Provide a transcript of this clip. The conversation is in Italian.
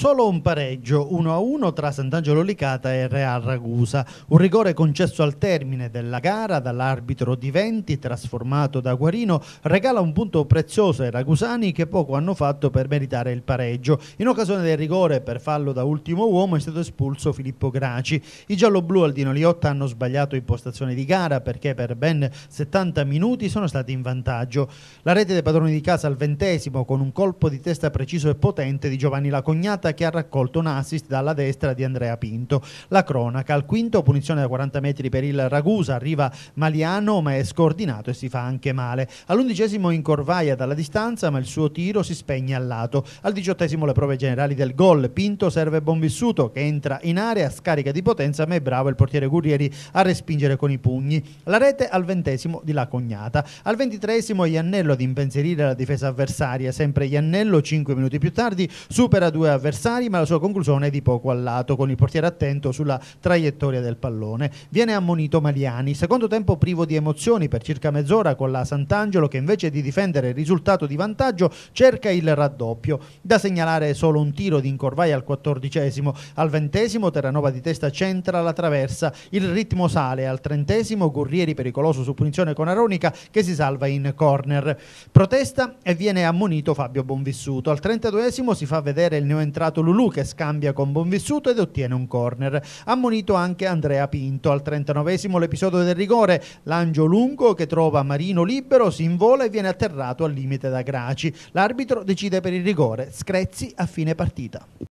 solo un pareggio 1-1 tra Sant'Angelo Licata e Real Ragusa, un rigore concesso al termine della gara dall'arbitro di Venti trasformato da Guarino regala un punto prezioso ai ragusani che poco hanno fatto per meritare il pareggio. In occasione del rigore per fallo da ultimo uomo è stato espulso Filippo Graci. I gialloblu al Dino Liotta hanno sbagliato impostazione di gara perché per ben 70 minuti sono stati in vantaggio. La rete dei padroni di casa al ventesimo con un colpo di testa preciso e potente di Giovanni Lacognata giornata che ha raccolto un assist dalla destra di Andrea Pinto. La cronaca al quinto, punizione da 40 metri per il Ragusa, arriva Maliano ma è scordinato e si fa anche male. All'undicesimo in corvaia dalla distanza ma il suo tiro si spegne al lato. Al diciottesimo le prove generali del gol, Pinto serve Bonvissuto che entra in area, scarica di potenza ma è bravo il portiere Gurrieri a respingere con i pugni. La rete al ventesimo di La Cognata. Al ventitreesimo Iannello ad impensierire la difesa avversaria, sempre Iannello 5 minuti più tardi supera due avversari avversari, ma la sua conclusione è di poco al lato, con il portiere attento sulla traiettoria del pallone. Viene ammonito Mariani, secondo tempo privo di emozioni per circa mezz'ora con la Sant'Angelo che invece di difendere il risultato di vantaggio cerca il raddoppio. Da segnalare solo un tiro di Incorvai al quattordicesimo, al ventesimo Terranova di testa centra la traversa, il ritmo sale al trentesimo, Gurrieri pericoloso su punizione con Aronica che si salva in corner. Protesta e viene ammonito Fabio Bonvissuto. Al trentaduesimo si fa vedere il neoentrato recuperato Lulu che scambia con Bonvissuto ed ottiene un corner. Ammonito anche Andrea Pinto. Al 39esimo l'episodio del rigore, Langio Lungo che trova Marino libero, si invola e viene atterrato al limite da Graci. L'arbitro decide per il rigore. Screzzi a fine partita.